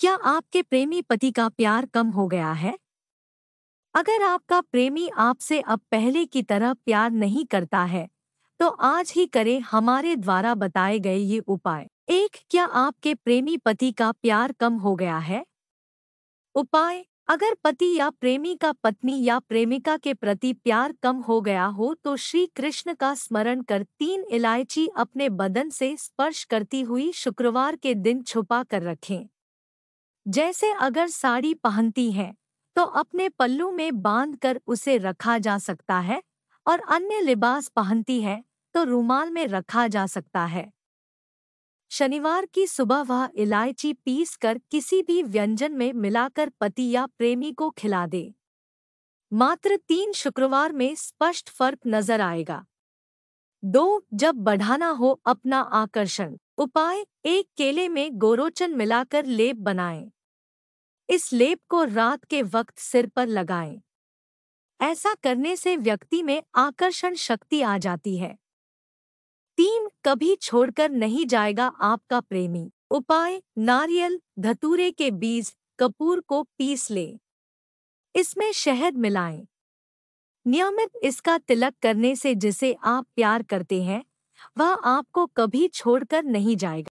क्या आपके प्रेमी पति का प्यार कम हो गया है अगर आपका प्रेमी आपसे अब पहले की तरह प्यार नहीं करता है तो आज ही करें हमारे द्वारा बताए गए ये उपाय एक क्या आपके प्रेमी पति का प्यार कम हो गया है उपाय अगर पति या प्रेमी का पत्नी या प्रेमिका के प्रति प्यार कम हो गया हो तो श्री कृष्ण का स्मरण कर तीन इलायची अपने बदन से स्पर्श करती हुई शुक्रवार के दिन छुपा कर रखें जैसे अगर साड़ी पहनती हैं तो अपने पल्लू में बांध कर उसे रखा जा सकता है और अन्य लिबास पहनती है तो रूमाल में रखा जा सकता है शनिवार की सुबह वह इलायची पीस कर किसी भी व्यंजन में मिलाकर पति या प्रेमी को खिला दे मात्र तीन शुक्रवार में स्पष्ट फर्क नजर आएगा दो जब बढ़ाना हो अपना आकर्षण उपाय एक केले में गोरोचन मिलाकर लेप बनाएं। इस लेप को रात के वक्त सिर पर लगाएं। ऐसा करने से व्यक्ति में आकर्षण शक्ति आ जाती है तीन कभी छोड़कर नहीं जाएगा आपका प्रेमी उपाय नारियल धतूरे के बीज कपूर को पीस ले इसमें शहद मिलाएं। नियमित इसका तिलक करने से जिसे आप प्यार करते हैं वह आपको कभी छोड़कर नहीं जाएगा